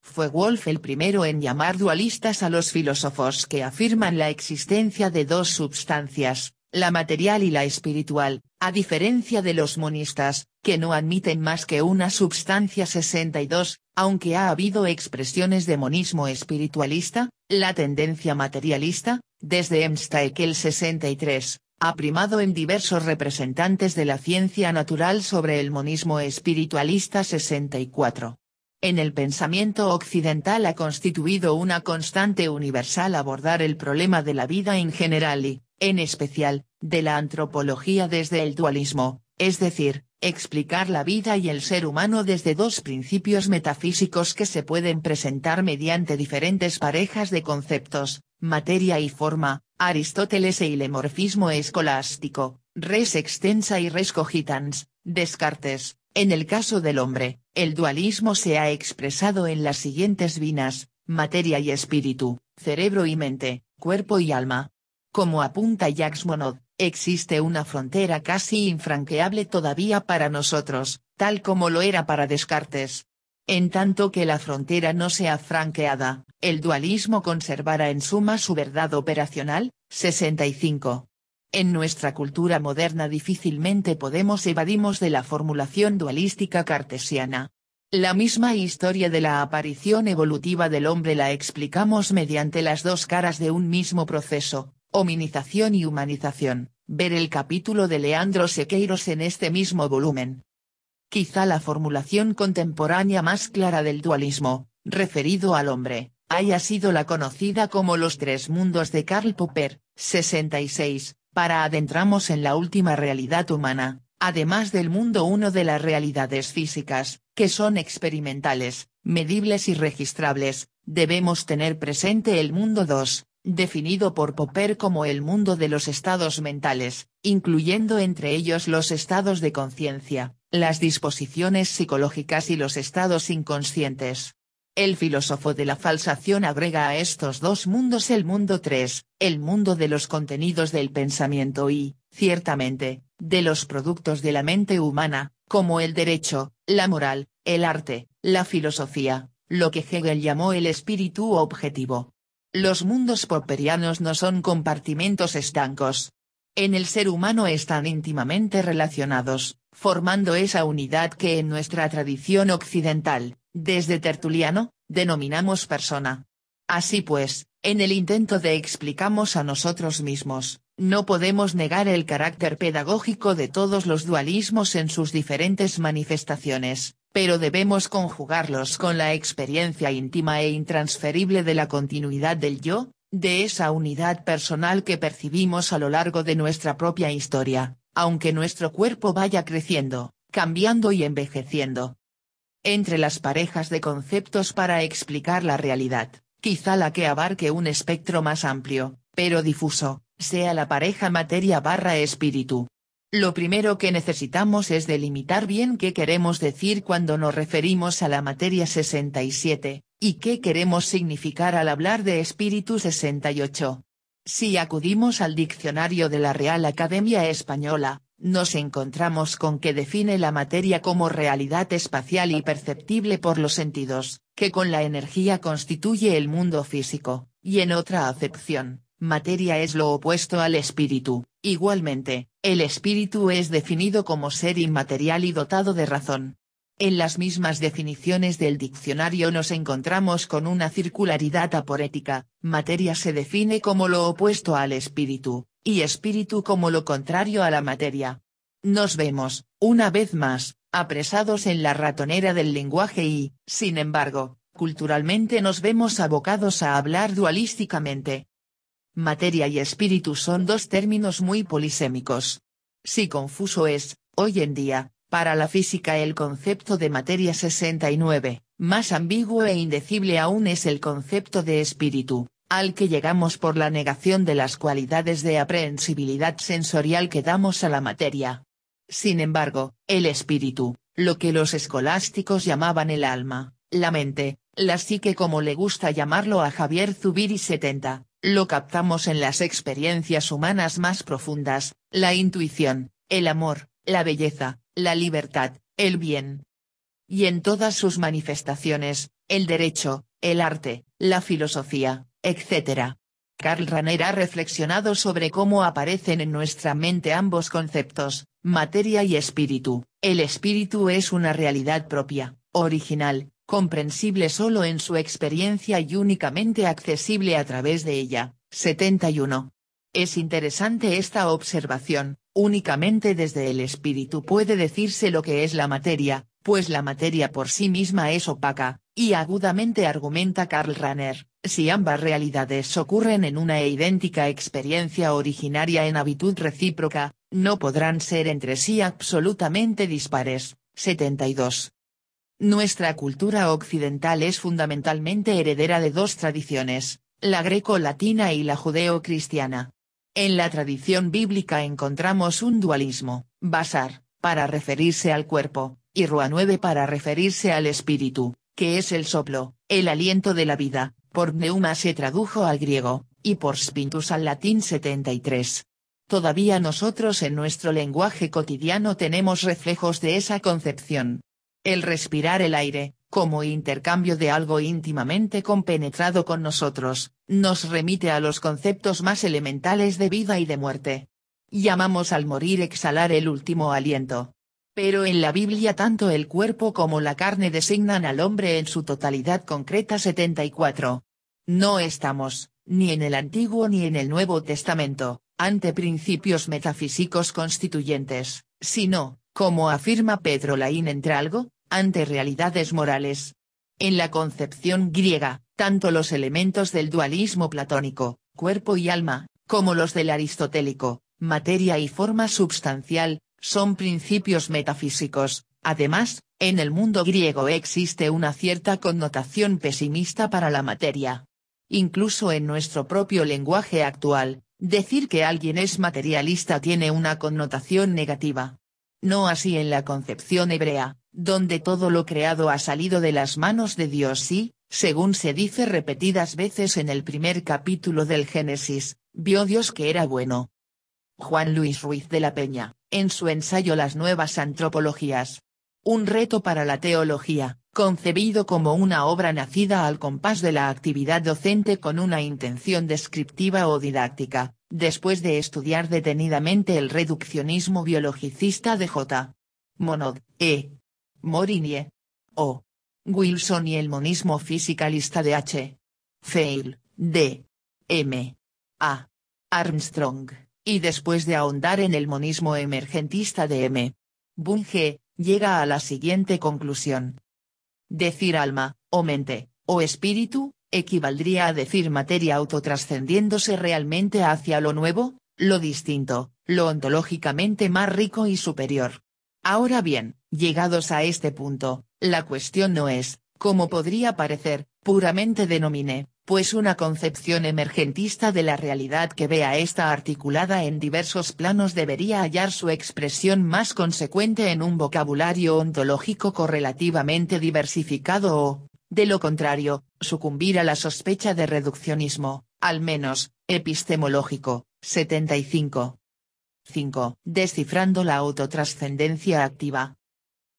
Fue Wolf el primero en llamar dualistas a los filósofos que afirman la existencia de dos substancias, la material y la espiritual, a diferencia de los monistas, que no admiten más que una substancia 62, aunque ha habido expresiones de monismo espiritualista, la tendencia materialista, desde e el 63, ha primado en diversos representantes de la ciencia natural sobre el monismo espiritualista 64. En el pensamiento occidental ha constituido una constante universal abordar el problema de la vida en general y, en especial, de la antropología desde el dualismo, es decir, explicar la vida y el ser humano desde dos principios metafísicos que se pueden presentar mediante diferentes parejas de conceptos, materia y forma, Aristóteles e ilemorfismo escolástico, res extensa y res cogitans, Descartes. En el caso del hombre, el dualismo se ha expresado en las siguientes vinas, materia y espíritu, cerebro y mente, cuerpo y alma, como apunta Jacques Monod, existe una frontera casi infranqueable todavía para nosotros, tal como lo era para Descartes. En tanto que la frontera no sea franqueada, el dualismo conservará en suma su verdad operacional, 65. En nuestra cultura moderna difícilmente podemos evadimos de la formulación dualística cartesiana. La misma historia de la aparición evolutiva del hombre la explicamos mediante las dos caras de un mismo proceso, Hominización y humanización, ver el capítulo de Leandro Sequeiros en este mismo volumen. Quizá la formulación contemporánea más clara del dualismo, referido al hombre, haya sido la conocida como los tres mundos de Karl Popper, 66, para adentramos en la última realidad humana, además del mundo uno de las realidades físicas, que son experimentales, medibles y registrables, debemos tener presente el mundo 2, definido por Popper como el mundo de los estados mentales, incluyendo entre ellos los estados de conciencia, las disposiciones psicológicas y los estados inconscientes. El filósofo de la falsación agrega a estos dos mundos el mundo 3, el mundo de los contenidos del pensamiento y, ciertamente, de los productos de la mente humana, como el derecho, la moral, el arte, la filosofía, lo que Hegel llamó el espíritu objetivo. Los mundos popperianos no son compartimentos estancos. En el ser humano están íntimamente relacionados, formando esa unidad que en nuestra tradición occidental, desde Tertuliano, denominamos persona. Así pues, en el intento de explicamos a nosotros mismos, no podemos negar el carácter pedagógico de todos los dualismos en sus diferentes manifestaciones, pero debemos conjugarlos con la experiencia íntima e intransferible de la continuidad del yo, de esa unidad personal que percibimos a lo largo de nuestra propia historia, aunque nuestro cuerpo vaya creciendo, cambiando y envejeciendo. Entre las parejas de conceptos para explicar la realidad, quizá la que abarque un espectro más amplio, pero difuso, sea la pareja materia barra espíritu. Lo primero que necesitamos es delimitar bien qué queremos decir cuando nos referimos a la materia 67, y qué queremos significar al hablar de espíritu 68. Si acudimos al diccionario de la Real Academia Española, nos encontramos con que define la materia como realidad espacial y perceptible por los sentidos, que con la energía constituye el mundo físico, y en otra acepción, materia es lo opuesto al espíritu, Igualmente, el espíritu es definido como ser inmaterial y dotado de razón. En las mismas definiciones del diccionario nos encontramos con una circularidad aporética, materia se define como lo opuesto al espíritu, y espíritu como lo contrario a la materia. Nos vemos, una vez más, apresados en la ratonera del lenguaje y, sin embargo, culturalmente nos vemos abocados a hablar dualísticamente, Materia y espíritu son dos términos muy polisémicos. Si confuso es, hoy en día, para la física el concepto de materia 69, más ambiguo e indecible aún es el concepto de espíritu, al que llegamos por la negación de las cualidades de aprehensibilidad sensorial que damos a la materia. Sin embargo, el espíritu, lo que los escolásticos llamaban el alma, la mente, la psique como le gusta llamarlo a Javier Zubiri 70, lo captamos en las experiencias humanas más profundas, la intuición, el amor, la belleza, la libertad, el bien. Y en todas sus manifestaciones, el derecho, el arte, la filosofía, etc. Karl Rahner ha reflexionado sobre cómo aparecen en nuestra mente ambos conceptos, materia y espíritu. El espíritu es una realidad propia, original, comprensible solo en su experiencia y únicamente accesible a través de ella. 71. Es interesante esta observación, únicamente desde el espíritu puede decirse lo que es la materia, pues la materia por sí misma es opaca, y agudamente argumenta Karl Rahner, si ambas realidades ocurren en una idéntica experiencia originaria en habitud recíproca, no podrán ser entre sí absolutamente dispares. 72. Nuestra cultura occidental es fundamentalmente heredera de dos tradiciones, la greco-latina y la judeo-cristiana. En la tradición bíblica encontramos un dualismo, basar, para referirse al cuerpo, y ruanueve para referirse al espíritu, que es el soplo, el aliento de la vida, por pneuma se tradujo al griego, y por spintus al latín 73. Todavía nosotros en nuestro lenguaje cotidiano tenemos reflejos de esa concepción, el respirar el aire, como intercambio de algo íntimamente compenetrado con nosotros, nos remite a los conceptos más elementales de vida y de muerte. Llamamos al morir exhalar el último aliento. Pero en la Biblia tanto el cuerpo como la carne designan al hombre en su totalidad concreta 74. No estamos, ni en el Antiguo ni en el Nuevo Testamento, ante principios metafísicos constituyentes, sino, como afirma Pedro Laín algo ante realidades morales. En la concepción griega, tanto los elementos del dualismo platónico, cuerpo y alma, como los del aristotélico, materia y forma substancial, son principios metafísicos. Además, en el mundo griego existe una cierta connotación pesimista para la materia. Incluso en nuestro propio lenguaje actual, decir que alguien es materialista tiene una connotación negativa no así en la concepción hebrea, donde todo lo creado ha salido de las manos de Dios y, según se dice repetidas veces en el primer capítulo del Génesis, vio Dios que era bueno. Juan Luis Ruiz de la Peña, en su ensayo Las nuevas antropologías. Un reto para la teología, concebido como una obra nacida al compás de la actividad docente con una intención descriptiva o didáctica, después de estudiar detenidamente el reduccionismo biologicista de J. Monod, E. Morinie, O. Wilson y el monismo fisicalista de H. Fail, D. M. A. Armstrong, y después de ahondar en el monismo emergentista de M. Bunge, llega a la siguiente conclusión. Decir alma, o mente, o espíritu, equivaldría a decir materia autotrascendiéndose realmente hacia lo nuevo, lo distinto, lo ontológicamente más rico y superior. Ahora bien, llegados a este punto, la cuestión no es, como podría parecer, puramente denomine, pues una concepción emergentista de la realidad que vea esta articulada en diversos planos debería hallar su expresión más consecuente en un vocabulario ontológico correlativamente diversificado o, de lo contrario, sucumbir a la sospecha de reduccionismo, al menos, epistemológico. 75. 5. Descifrando la autotrascendencia activa.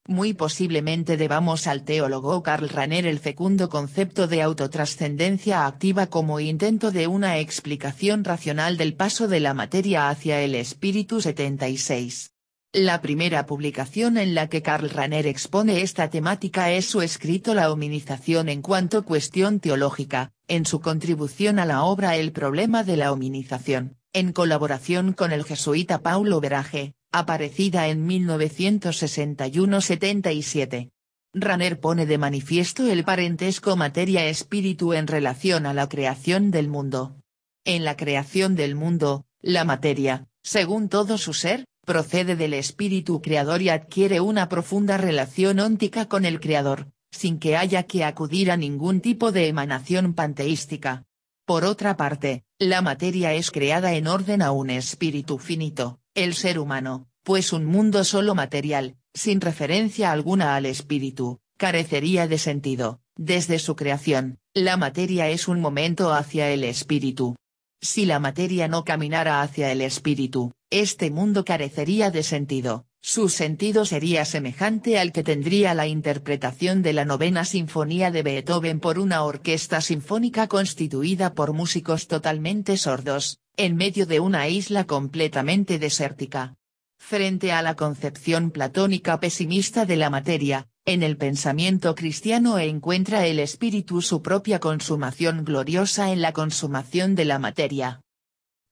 Muy posiblemente debamos al teólogo Karl Rahner el fecundo concepto de autotrascendencia activa como intento de una explicación racional del paso de la materia hacia el espíritu 76. La primera publicación en la que Karl Rahner expone esta temática es su escrito La hominización en cuanto cuestión teológica, en su contribución a la obra El problema de la hominización, en colaboración con el jesuita Paulo Verage, aparecida en 1961-77. Rahner pone de manifiesto el parentesco materia-espíritu en relación a la creación del mundo. En la creación del mundo, la materia, según todo su ser, procede del espíritu creador y adquiere una profunda relación óntica con el creador, sin que haya que acudir a ningún tipo de emanación panteística. Por otra parte, la materia es creada en orden a un espíritu finito, el ser humano, pues un mundo solo material, sin referencia alguna al espíritu, carecería de sentido. Desde su creación, la materia es un momento hacia el espíritu. Si la materia no caminara hacia el espíritu, este mundo carecería de sentido, su sentido sería semejante al que tendría la interpretación de la novena sinfonía de Beethoven por una orquesta sinfónica constituida por músicos totalmente sordos, en medio de una isla completamente desértica. Frente a la concepción platónica pesimista de la materia, en el pensamiento cristiano e encuentra el espíritu su propia consumación gloriosa en la consumación de la materia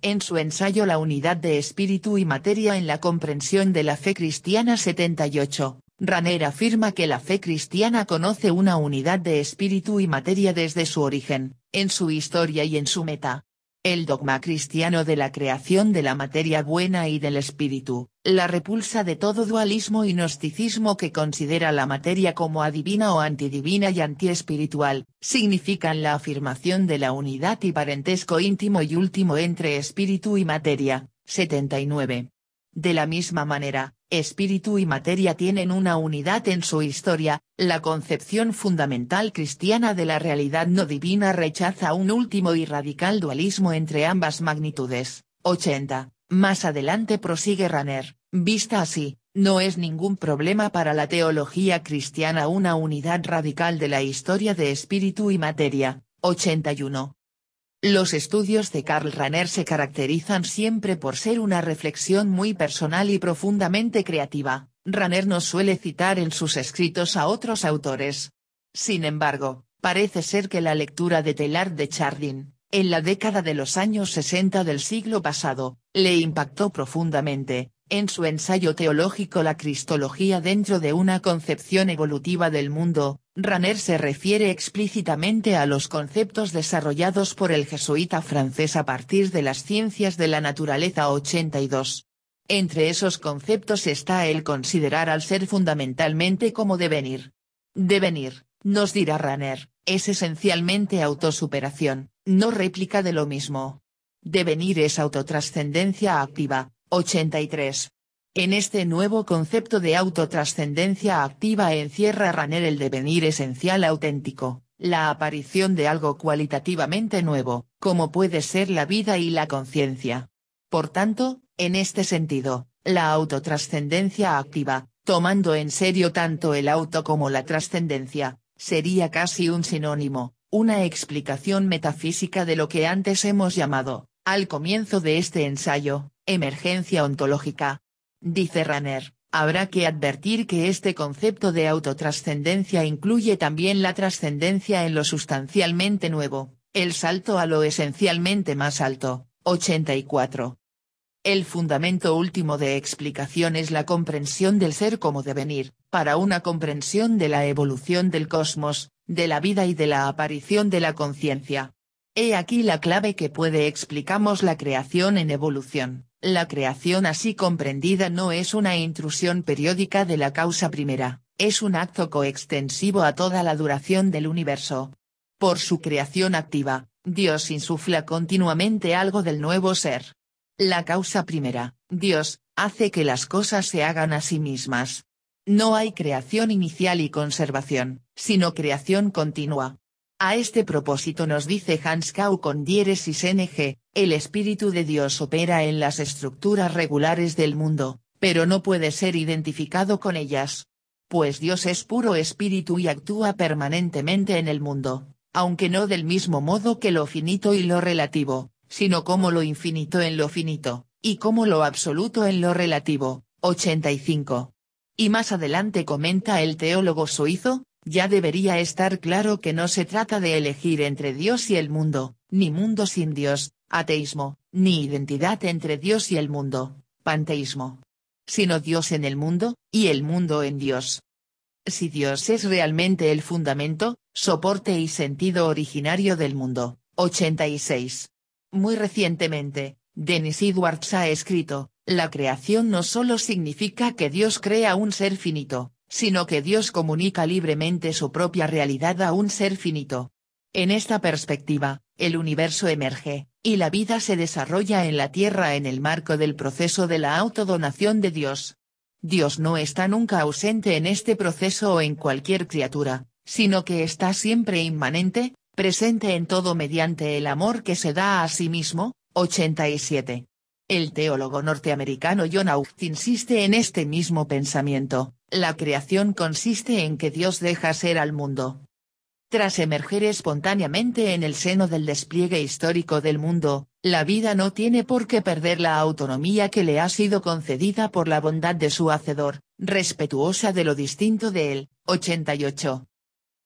en su ensayo La unidad de espíritu y materia en la comprensión de la fe cristiana 78, Raner afirma que la fe cristiana conoce una unidad de espíritu y materia desde su origen, en su historia y en su meta, el dogma cristiano de la creación de la materia buena y del espíritu, la repulsa de todo dualismo y gnosticismo que considera la materia como adivina o antidivina y antiespiritual, significan la afirmación de la unidad y parentesco íntimo y último entre espíritu y materia. 79. De la misma manera, espíritu y materia tienen una unidad en su historia, la concepción fundamental cristiana de la realidad no divina rechaza un último y radical dualismo entre ambas magnitudes. 80. Más adelante prosigue Raner, vista así, no es ningún problema para la teología cristiana una unidad radical de la historia de espíritu y materia. 81. Los estudios de Karl Rahner se caracterizan siempre por ser una reflexión muy personal y profundamente creativa. Rahner no suele citar en sus escritos a otros autores. Sin embargo, parece ser que la lectura de Taylor de Chardin, en la década de los años 60 del siglo pasado, le impactó profundamente, en su ensayo teológico La Cristología dentro de una concepción evolutiva del mundo, Raner se refiere explícitamente a los conceptos desarrollados por el jesuita francés a partir de las ciencias de la naturaleza 82. Entre esos conceptos está el considerar al ser fundamentalmente como devenir. Devenir, nos dirá Raner, es esencialmente autosuperación, no réplica de lo mismo. Devenir es autotrascendencia activa, 83. En este nuevo concepto de autotrascendencia activa encierra Raner el devenir esencial auténtico, la aparición de algo cualitativamente nuevo, como puede ser la vida y la conciencia. Por tanto, en este sentido, la autotrascendencia activa, tomando en serio tanto el auto como la trascendencia, sería casi un sinónimo, una explicación metafísica de lo que antes hemos llamado, al comienzo de este ensayo, emergencia ontológica, Dice Ranner, habrá que advertir que este concepto de autotrascendencia incluye también la trascendencia en lo sustancialmente nuevo, el salto a lo esencialmente más alto. 84. El fundamento último de explicación es la comprensión del ser como devenir, para una comprensión de la evolución del cosmos, de la vida y de la aparición de la conciencia. He aquí la clave que puede explicamos la creación en evolución. La creación así comprendida no es una intrusión periódica de la causa primera, es un acto coextensivo a toda la duración del universo. Por su creación activa, Dios insufla continuamente algo del nuevo ser. La causa primera, Dios, hace que las cosas se hagan a sí mismas. No hay creación inicial y conservación, sino creación continua. A este propósito nos dice Hans Kau con diéresis ng, el Espíritu de Dios opera en las estructuras regulares del mundo, pero no puede ser identificado con ellas. Pues Dios es puro espíritu y actúa permanentemente en el mundo, aunque no del mismo modo que lo finito y lo relativo, sino como lo infinito en lo finito, y como lo absoluto en lo relativo. 85. Y más adelante comenta el teólogo suizo, ya debería estar claro que no se trata de elegir entre Dios y el mundo, ni mundo sin Dios, ateísmo, ni identidad entre Dios y el mundo, panteísmo. Sino Dios en el mundo, y el mundo en Dios. Si Dios es realmente el fundamento, soporte y sentido originario del mundo. 86. Muy recientemente, Dennis Edwards ha escrito, la creación no solo significa que Dios crea un ser finito, sino que Dios comunica libremente su propia realidad a un ser finito. En esta perspectiva, el universo emerge, y la vida se desarrolla en la Tierra en el marco del proceso de la autodonación de Dios. Dios no está nunca ausente en este proceso o en cualquier criatura, sino que está siempre inmanente, presente en todo mediante el amor que se da a sí mismo. 87. El teólogo norteamericano John Austin insiste en este mismo pensamiento, la creación consiste en que Dios deja ser al mundo. Tras emerger espontáneamente en el seno del despliegue histórico del mundo, la vida no tiene por qué perder la autonomía que le ha sido concedida por la bondad de su Hacedor, respetuosa de lo distinto de él. 88.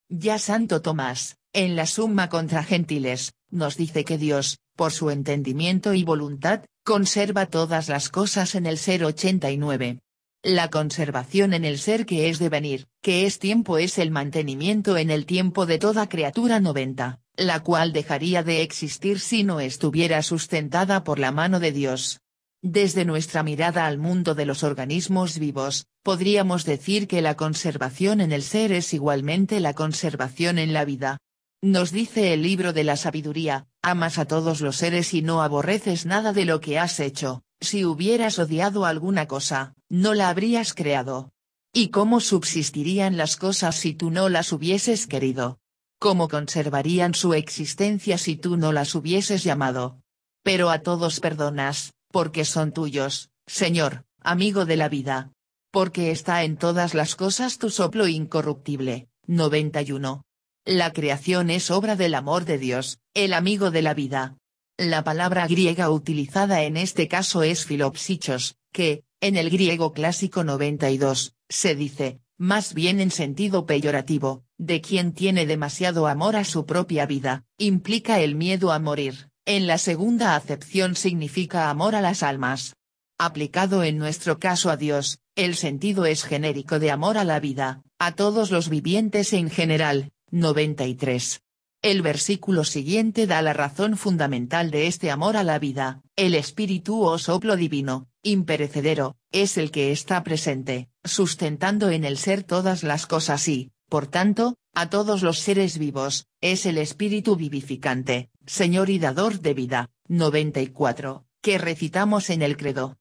Ya Santo Tomás, en la Summa contra Gentiles, nos dice que Dios, por su entendimiento y voluntad, Conserva todas las cosas en el ser 89. La conservación en el ser que es devenir, que es tiempo es el mantenimiento en el tiempo de toda criatura 90, la cual dejaría de existir si no estuviera sustentada por la mano de Dios. Desde nuestra mirada al mundo de los organismos vivos, podríamos decir que la conservación en el ser es igualmente la conservación en la vida, nos dice el libro de la sabiduría, amas a todos los seres y no aborreces nada de lo que has hecho, si hubieras odiado alguna cosa, no la habrías creado. ¿Y cómo subsistirían las cosas si tú no las hubieses querido? ¿Cómo conservarían su existencia si tú no las hubieses llamado? Pero a todos perdonas, porque son tuyos, Señor, amigo de la vida. Porque está en todas las cosas tu soplo incorruptible. 91. La creación es obra del amor de Dios, el amigo de la vida. La palabra griega utilizada en este caso es filopsichos, que, en el griego clásico 92, se dice, más bien en sentido peyorativo, de quien tiene demasiado amor a su propia vida, implica el miedo a morir, en la segunda acepción significa amor a las almas. Aplicado en nuestro caso a Dios, el sentido es genérico de amor a la vida, a todos los vivientes en general, 93. El versículo siguiente da la razón fundamental de este amor a la vida, el espíritu o soplo divino, imperecedero, es el que está presente, sustentando en el ser todas las cosas y, por tanto, a todos los seres vivos, es el espíritu vivificante, Señor y dador de vida, 94, que recitamos en el credo.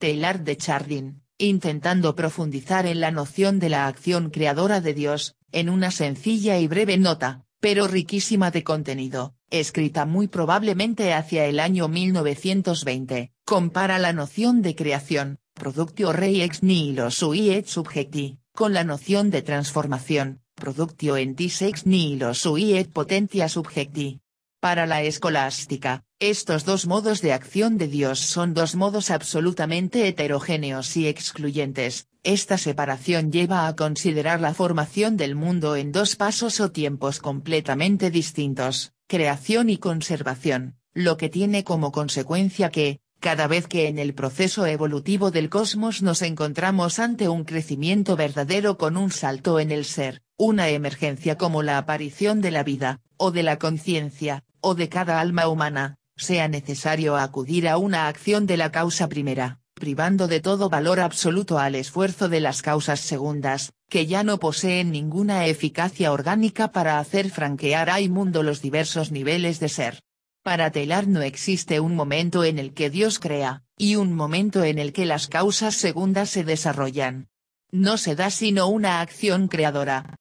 Taylor de Chardin intentando profundizar en la noción de la acción creadora de Dios, en una sencilla y breve nota, pero riquísima de contenido, escrita muy probablemente hacia el año 1920, compara la noción de creación, productio rei ex nihilo sui et subjecti, con la noción de transformación, productio entis ex nihilo sui et potentia subjecti. Para la escolástica, estos dos modos de acción de Dios son dos modos absolutamente heterogéneos y excluyentes, esta separación lleva a considerar la formación del mundo en dos pasos o tiempos completamente distintos, creación y conservación, lo que tiene como consecuencia que, cada vez que en el proceso evolutivo del cosmos nos encontramos ante un crecimiento verdadero con un salto en el ser, una emergencia como la aparición de la vida, o de la conciencia, o de cada alma humana, sea necesario acudir a una acción de la causa primera, privando de todo valor absoluto al esfuerzo de las causas segundas, que ya no poseen ninguna eficacia orgánica para hacer franquear a mundo los diversos niveles de ser. Para Telar no existe un momento en el que Dios crea, y un momento en el que las causas segundas se desarrollan. No se da sino una acción creadora,